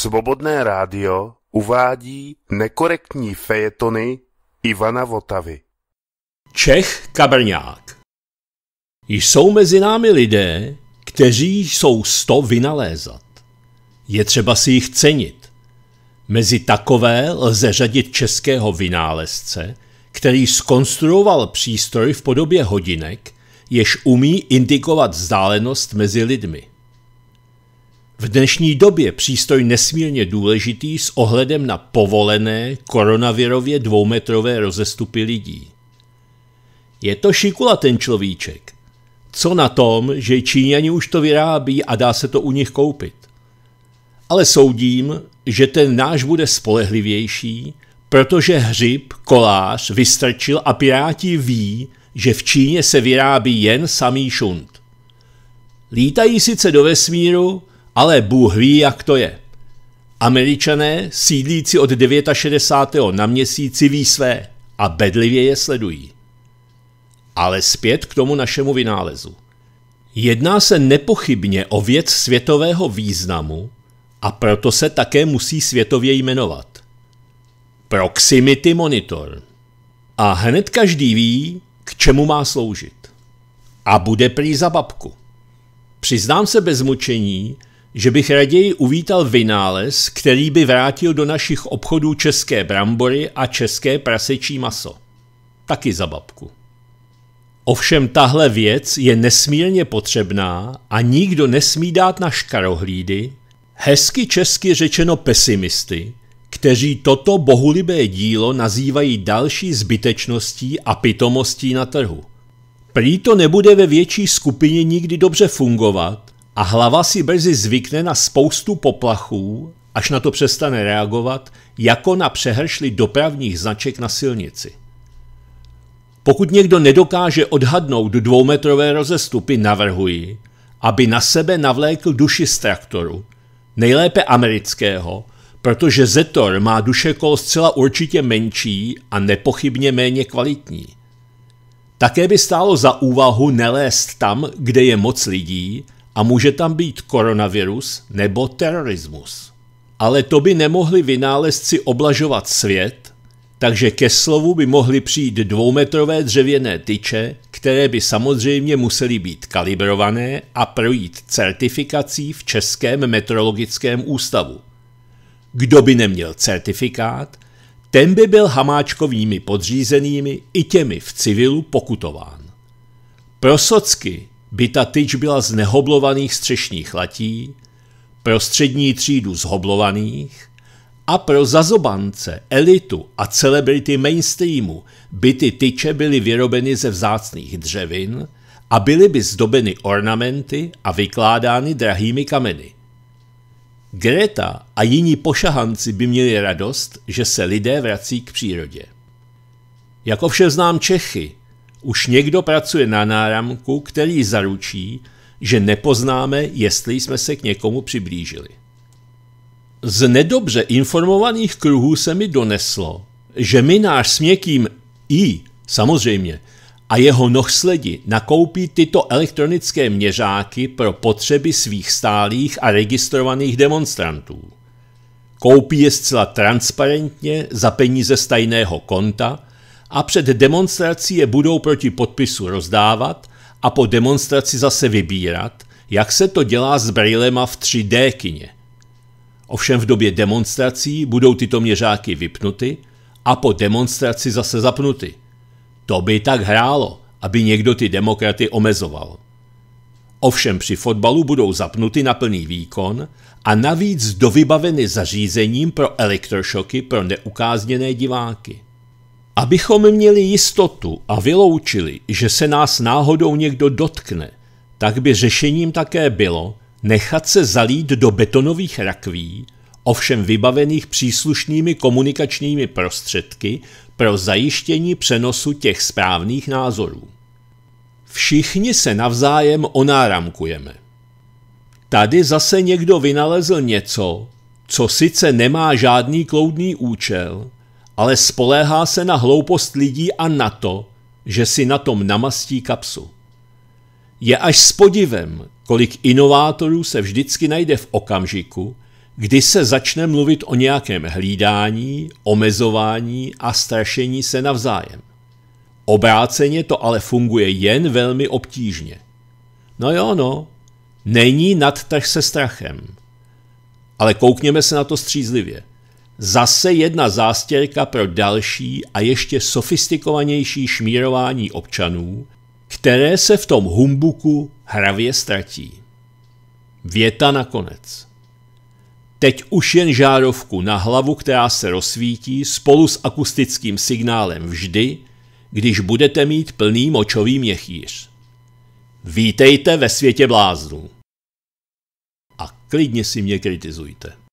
Svobodné rádio uvádí nekorektní fejetony Ivana Votavy. Čech Kabrňák Jsou mezi námi lidé, kteří jsou sto vynalézat. Je třeba si jich cenit. Mezi takové lze řadit českého vynálezce, který skonstruoval přístroj v podobě hodinek, jež umí indikovat vzdálenost mezi lidmi. V dnešní době přístroj nesmírně důležitý s ohledem na povolené koronavirově dvoumetrové rozestupy lidí. Je to šikula ten človíček. Co na tom, že Číňani už to vyrábí a dá se to u nich koupit. Ale soudím, že ten náš bude spolehlivější, protože hřib, kolář vystrčil a piráti ví, že v Číně se vyrábí jen samý šunt. Lítají sice do vesmíru, ale Bůh ví, jak to je. Američané, sídlíci od 69. na měsíci, ví své a bedlivě je sledují. Ale zpět k tomu našemu vynálezu. Jedná se nepochybně o věc světového významu a proto se také musí světově jmenovat. Proximity monitor. A hned každý ví, k čemu má sloužit. A bude prý za babku. Přiznám se bez mučení, že bych raději uvítal vynález, který by vrátil do našich obchodů české brambory a české prasečí maso. Taky za babku. Ovšem tahle věc je nesmírně potřebná a nikdo nesmí dát na škarohlídy, hezky česky řečeno pesimisty, kteří toto bohulibé dílo nazývají další zbytečností a pitomostí na trhu. Prý to nebude ve větší skupině nikdy dobře fungovat, a hlava si brzy zvykne na spoustu poplachů, až na to přestane reagovat, jako na přehršli dopravních značek na silnici. Pokud někdo nedokáže odhadnout dvoumetrové rozestupy, navrhuji, aby na sebe navlékl duši z traktoru, nejlépe amerického, protože Zetor má duše kol zcela určitě menší a nepochybně méně kvalitní. Také by stálo za úvahu nelézt tam, kde je moc lidí, a může tam být koronavirus nebo terorismus. Ale to by nemohli vynálezci oblažovat svět, takže ke slovu by mohly přijít dvoumetrové dřevěné tyče, které by samozřejmě musely být kalibrované a projít certifikací v Českém metrologickém ústavu. Kdo by neměl certifikát, ten by byl hamáčkovými podřízenými i těmi v civilu pokutován. Pro socky by ta tyč byla z nehoblovaných střešních latí, pro střední třídu z hoblovaných a pro zazobance, elitu a celebrity mainstreamu by ty tyče byly vyrobeny ze vzácných dřevin a byly by zdobeny ornamenty a vykládány drahými kameny. Greta a jiní pošahanci by měli radost, že se lidé vrací k přírodě. Jako znám Čechy, už někdo pracuje na náramku, který zaručí, že nepoznáme, jestli jsme se k někomu přiblížili. Z nedobře informovaných kruhů se mi doneslo, že minář s někým i, samozřejmě, a jeho nohsledi nakoupí tyto elektronické měřáky pro potřeby svých stálých a registrovaných demonstrantů. Koupí je zcela transparentně za peníze stajného konta – a před demonstrací je budou proti podpisu rozdávat a po demonstraci zase vybírat, jak se to dělá s brýlema v 3D kině. Ovšem v době demonstrací budou tyto měřáky vypnuty a po demonstraci zase zapnuty. To by tak hrálo, aby někdo ty demokraty omezoval. Ovšem při fotbalu budou zapnuty na plný výkon a navíc dovybaveny zařízením pro elektrošoky pro neukázněné diváky. Abychom měli jistotu a vyloučili, že se nás náhodou někdo dotkne, tak by řešením také bylo nechat se zalít do betonových rakví, ovšem vybavených příslušnými komunikačními prostředky pro zajištění přenosu těch správných názorů. Všichni se navzájem onáramkujeme. Tady zase někdo vynalezl něco, co sice nemá žádný kloudný účel, ale spoléhá se na hloupost lidí a na to, že si na tom namastí kapsu. Je až s podivem, kolik inovátorů se vždycky najde v okamžiku, kdy se začne mluvit o nějakém hlídání, omezování a strašení se navzájem. Obráceně to ale funguje jen velmi obtížně. No jo, no, není nadtaž se strachem. Ale koukněme se na to střízlivě. Zase jedna zástěrka pro další a ještě sofistikovanější šmírování občanů, které se v tom humbuku hravě ztratí. Věta nakonec. Teď už jen žárovku na hlavu, která se rozsvítí spolu s akustickým signálem vždy, když budete mít plný močový měchýř. Vítejte ve světě bláznů. A klidně si mě kritizujte.